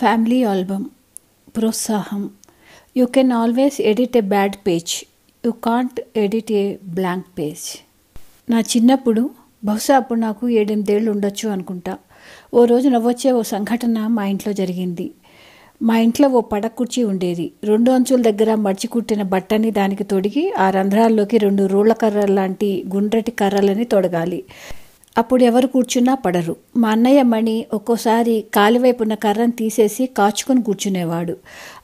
family album ప్రోత్సాహం you can always edit a bad page you can't edit a blank page నా చిన్నప్పుడు బహుశా అప్పుడు నాకు ఏడెనిమిదేళ్ళు ఉండొచ్చు అనుకుంటా ఓ రోజు నవ్వొచ్చే ఓ సంఘటన మా ఇంట్లో జరిగింది మా ఇంట్లో ఓ పడ కుర్చీ ఉండేది రెండు అంచుల దగ్గర మడిచి కుట్టిన బట్టని దానికి తొడిగి ఆ రంధ్రాల్లోకి రెండు రోళ్ల లాంటి గుండ్రటి కర్రలని తొడగాలి అప్పుడు ఎవరు కూర్చున్నా పడరు మా అన్నయ్య మణి ఒక్కోసారి కాలివైపున్న కర్రను తీసేసి కాచుకొని కూర్చునేవాడు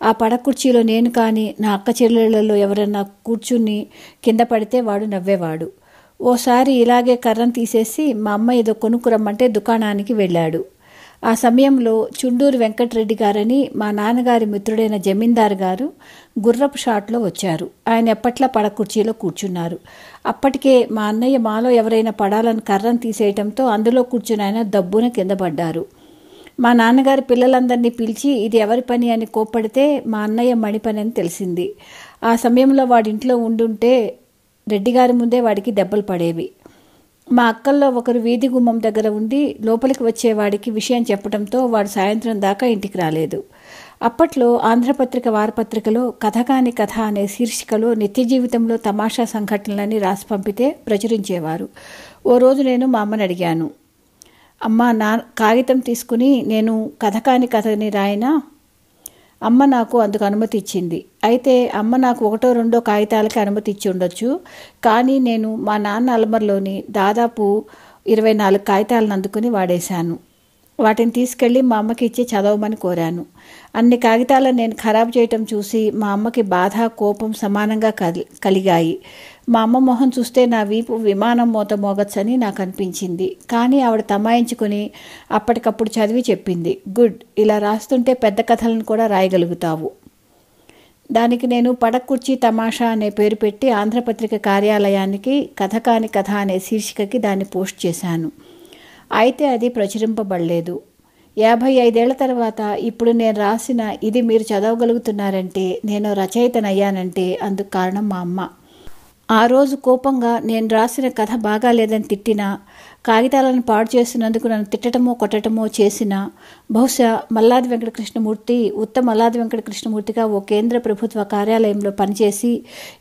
ఆ పడ కుర్చీలో నేను కానీ నా అక్క చెల్లెళ్లలో ఎవరన్నా కూర్చుని కింద పడితే వాడు నవ్వేవాడు ఓసారి ఇలాగే కర్రను తీసేసి మా అమ్మ ఏదో కొనుక్కురమ్మంటే దుకాణానికి వెళ్ళాడు ఆ సమయంలో చుండూరు వెంకటరెడ్డి గారని మా నాన్నగారి మిత్రుడైన జమీందారు గారు గుర్రపు షాట్లో వచ్చారు ఆయన ఎప్పట్లా పడ కుర్చీలో కూర్చున్నారు అప్పటికే మా అన్నయ్య మాలో ఎవరైనా పడాలని కర్రను తీసేయటంతో అందులో కూర్చుని ఆయన దబ్బున కింద పడ్డారు మా నాన్నగారి పిల్లలందరినీ పిలిచి ఇది ఎవరి పని అని కోప్పడితే మా అన్నయ్య మణి పని అని తెలిసింది ఆ సమయంలో వాడింట్లో ఉండుంటే రెడ్డిగారి ముందే వాడికి దెబ్బలు పడేవి మా అక్కల్లో ఒకరు వీధి గుమ్మం దగ్గర ఉండి లోపలికి వచ్చేవాడికి విషయం చెప్పడంతో వాడు సాయంత్రం దాకా ఇంటికి రాలేదు అప్పట్లో ఆంధ్రపత్రిక వారపత్రికలో కథ కాని కథ అనే శీర్షికలో నిత్య జీవితంలో తమాషా సంఘటనలని రాసి పంపితే ప్రచురించేవారు ఓ రోజు నేను మా అమ్మని అడిగాను అమ్మ నా కాగితం తీసుకుని నేను కథ కాని కథని రాయినా అమ్మ నాకు అందుకు అనుమతి ఇచ్చింది అయితే అమ్మ నాకు ఒకటో రెండో కాగితాలకి అనుమతి ఇచ్చి ఉండొచ్చు కానీ నేను మా నాన్న అల్మర్లోని దాదాపు ఇరవై నాలుగు కాగితాలను అందుకుని వాడేశాను వాటిని తీసుకెళ్ళి మా అమ్మకి ఇచ్చి చదవమని కోరాను అన్ని కాగితాలను నేను ఖరాబ్ చేయటం చూసి మా అమ్మకి బాధ కోపం సమానంగా కలిగాయి మా అమ్మ మొహం చూస్తే నా వీపు విమానం మూత మోగచ్చని నాకు అనిపించింది కానీ ఆవిడ తమాయించుకుని అప్పటికప్పుడు చదివి చెప్పింది గుడ్ ఇలా రాస్తుంటే పెద్ద కథలను కూడా రాయగలుగుతావు దానికి నేను పడకుర్చి తమాషా అనే పేరు పెట్టి ఆంధ్రపత్రిక కార్యాలయానికి కథకాని కథ అనే శీర్షికకి దాన్ని పోస్ట్ చేశాను అయితే అది ప్రచురింపబడలేదు యాభై ఐదేళ్ల తర్వాత ఇప్పుడు నేను రాసిన ఇది మీరు చదవగలుగుతున్నారంటే నేను రచయితనయ్యానంటే అందుకు కారణం మా అమ్మ ఆ రోజు కోపంగా నేను రాసిన కథ బాగాలేదని తిట్టినా కాగితాలను పాడు చేసినందుకు నన్ను తిట్టడమో కొట్టడమో చేసిన బహుశా మల్లాది వెంకటకృష్ణమూర్తి ఉత్తమ మల్లాది వెంకటకృష్ణమూర్తిగా ఓ కేంద్ర ప్రభుత్వ కార్యాలయంలో పనిచేసి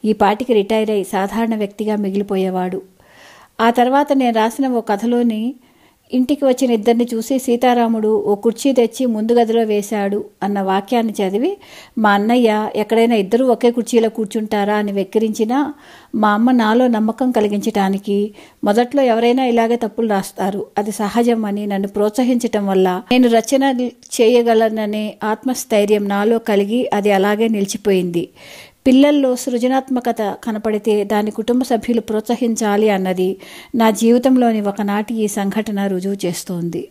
ఈ పాటికి రిటైర్ అయి సాధారణ వ్యక్తిగా మిగిలిపోయేవాడు ఆ తర్వాత నేను రాసిన ఓ కథలోని ఇంటికి వచ్చిన ఇద్దరిని చూసి సీతారాముడు ఓ కుర్చీ తెచ్చి ముందు గదిలో వేశాడు అన్న వాక్యాన్ని చదివి మా అన్నయ్య ఎక్కడైనా ఇద్దరు ఒకే కుర్చీలో కూర్చుంటారా అని వెక్కిరించినా మా అమ్మ నాలో నమ్మకం కలిగించటానికి మొదట్లో ఎవరైనా ఇలాగే తప్పులు రాస్తారు అది సహజం అని నన్ను ప్రోత్సహించటం వల్ల నేను రచన చేయగలననే ఆత్మస్థైర్యం నాలో కలిగి అది అలాగే నిలిచిపోయింది పిల్లల్లో సృజనాత్మకత కనపడితే దాని కుటుంబ సభ్యులు ప్రోత్సహించాలి అన్నది నా జీవితంలోని ఒకనాటి ఈ సంఘటన రుజువు చేస్తోంది